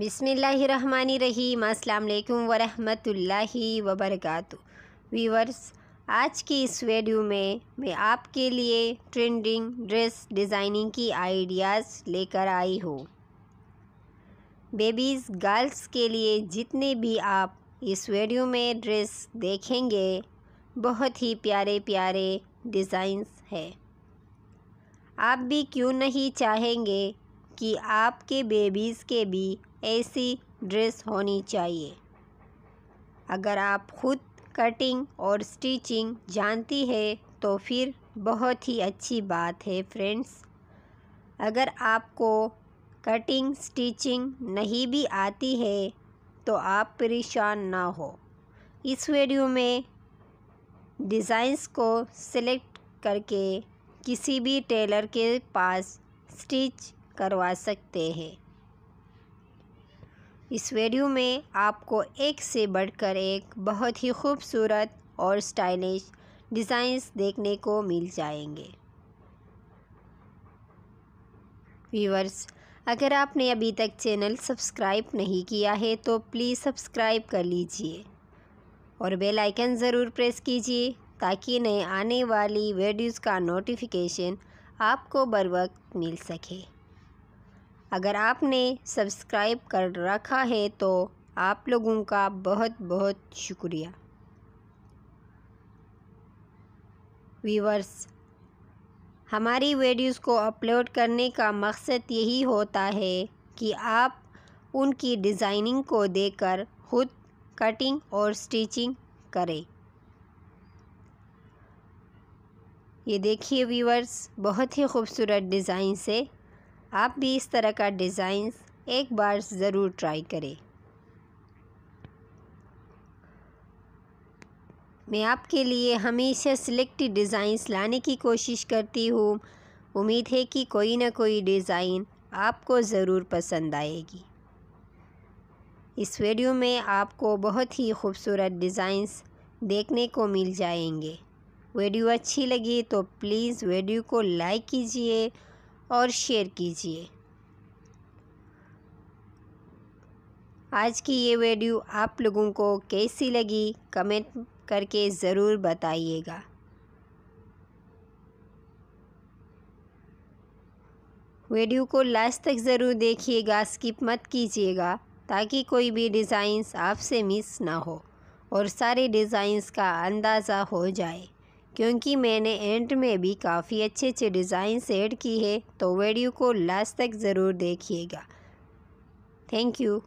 बिसमीम् अल्लाम वरहमतुल्लाहि वबरकू वीवर्स आज की इस वीडियो में मैं आपके लिए ट्रेंडिंग ड्रेस डिज़ाइनिंग की आइडियाज़ लेकर आई हूँ बेबीज़ गर्ल्स के लिए जितने भी आप इस वीडियो में ड्रेस देखेंगे बहुत ही प्यारे प्यारे डिज़ाइंस हैं आप भी क्यों नहीं चाहेंगे कि आपके बेबीज़ के भी ऐसी ड्रेस होनी चाहिए अगर आप खुद कटिंग और स्टिचिंग जानती है तो फिर बहुत ही अच्छी बात है फ्रेंड्स अगर आपको कटिंग स्टिचिंग नहीं भी आती है तो आप परेशान ना हो इस वीडियो में डिज़ाइंस को सिलेक्ट करके किसी भी टेलर के पास स्टिच करवा सकते हैं इस वीडियो में आपको एक से बढ़कर एक बहुत ही खूबसूरत और स्टाइलिश डिज़ाइंस देखने को मिल जाएंगे व्यूवर्स अगर आपने अभी तक चैनल सब्सक्राइब नहीं किया है तो प्लीज़ सब्सक्राइब कर लीजिए और बेल आइकन ज़रूर प्रेस कीजिए ताकि नए आने वाली वीडियोज़ का नोटिफिकेशन आपको बर वक्त मिल सके अगर आपने सब्सक्राइब कर रखा है तो आप लोगों का बहुत बहुत शुक्रिया वीवर्स हमारी वीडियोस को अपलोड करने का मकसद यही होता है कि आप उनकी डिज़ाइनिंग को देकर खुद कटिंग और स्टिचिंग करें ये देखिए वीवर्स बहुत ही खूबसूरत डिज़ाइन से आप भी इस तरह का डिज़ाइंस एक बार ज़रूर ट्राई करें मैं आपके लिए हमेशा सिलेक्टेड डिज़ाइंस लाने की कोशिश करती हूँ उम्मीद है कि कोई ना कोई डिज़ाइन आपको ज़रूर पसंद आएगी इस वीडियो में आपको बहुत ही खूबसूरत डिज़ाइंस देखने को मिल जाएंगे वीडियो अच्छी लगी तो प्लीज़ वीडियो को लाइक कीजिए और शेयर कीजिए आज की ये वीडियो आप लोगों को कैसी लगी कमेंट करके ज़रूर बताइएगा वीडियो को लास्ट तक ज़रूर देखिएगा स्किप मत कीजिएगा ताकि कोई भी डिज़ाइंस आपसे मिस ना हो और सारे डिज़ाइंस का अंदाज़ा हो जाए क्योंकि मैंने एंड में भी काफ़ी अच्छे अच्छे डिज़ाइन सेट की है तो वीडियो को लास्ट तक ज़रूर देखिएगा थैंक यू